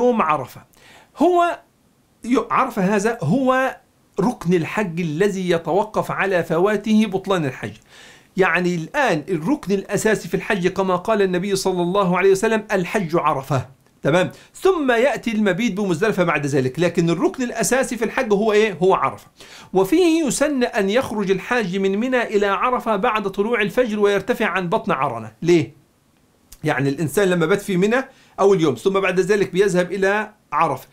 يوم عرفة هو عرفة هذا هو ركن الحج الذي يتوقف على فواته بطلان الحج يعني الآن الركن الأساسي في الحج كما قال النبي صلى الله عليه وسلم الحج عرفة تمام ثم يأتي المبيت بمزدلفة بعد ذلك لكن الركن الأساسي في الحج هو إيه؟ هو عرفة وفيه يسن أن يخرج الحاج من منى إلى عرفة بعد طلوع الفجر ويرتفع عن بطن عرنة ليه؟ يعني الإنسان لما بات في منى أو اليوم ثم بعد ذلك بيذهب إلى عرفة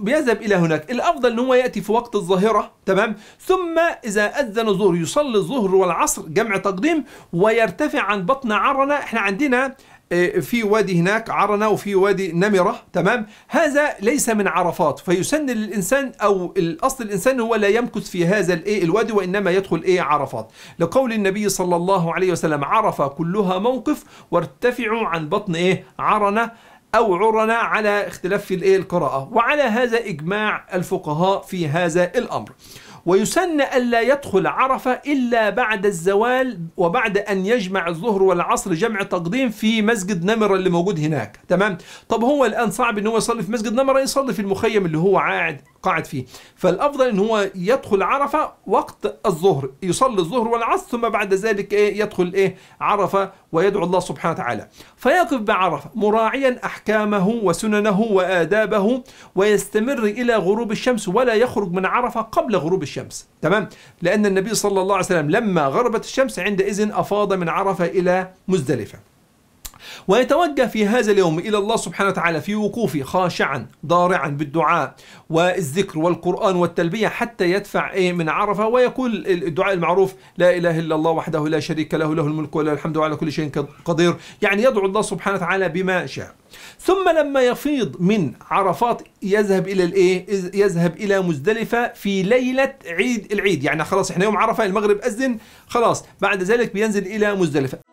بيذهب إلى هناك الأفضل أنه يأتي في وقت الظاهرة تمام ثم إذا أذن الظهر يصلي الظهر والعصر جمع تقديم ويرتفع عن بطن عرنة احنا عندنا إيه، في وادي هناك عرنة وفي وادي نمرة تمام هذا ليس من عرفات فيسن للإنسان أو الأصل الإنسان هو لا يمكث في هذا الإيه الوادي وإنما يدخل إيه عرفات لقول النبي صلى الله عليه وسلم عرفة كلها موقف وارتفعوا عن بطن إيه عرنة أو عرنة على اختلاف في القراءة وعلى هذا إجماع الفقهاء في هذا الأمر ويسن ألا يدخل عرفة إلا بعد الزوال وبعد أن يجمع الظهر والعصر جمع تقديم في مسجد نمرة اللي موجود هناك تمام طب هو الآن صعب إن هو يصلي في مسجد نمرة يصلي في المخيم اللي هو قاعد قاعد فيه فالأفضل إن هو يدخل عرفة وقت الظهر يصلي الظهر والعصر ثم بعد ذلك إيه يدخل إيه عرفة ويدعو الله سبحانه وتعالى فيقف بعرفة مراعيا أحكامه وسننه وآدابه ويستمر إلى غروب الشمس ولا يخرج من عرفة قبل غروب الشمس الشمس تمام لأن النبي صلى الله عليه وسلم لما غربت الشمس عندئذ أفاض من عرفة إلى مزدلفة ويتوجه في هذا اليوم إلى الله سبحانه وتعالى في وقوفه خاشعا ضارعا بالدعاء والذكر والقرآن والتلبية حتى يدفع إيه، من عرفة ويقول الدعاء المعروف لا إله إلا الله وحده لا شريك له له الملك وله الحمد على كل شيء قدير يعني يدعو الله سبحانه وتعالى بما شاء ثم لما يفيض من عرفات يذهب الى الايه يذهب الى مزدلفه في ليله عيد العيد يعني خلاص احنا يوم عرفه المغرب اذن خلاص بعد ذلك بينزل الى مزدلفه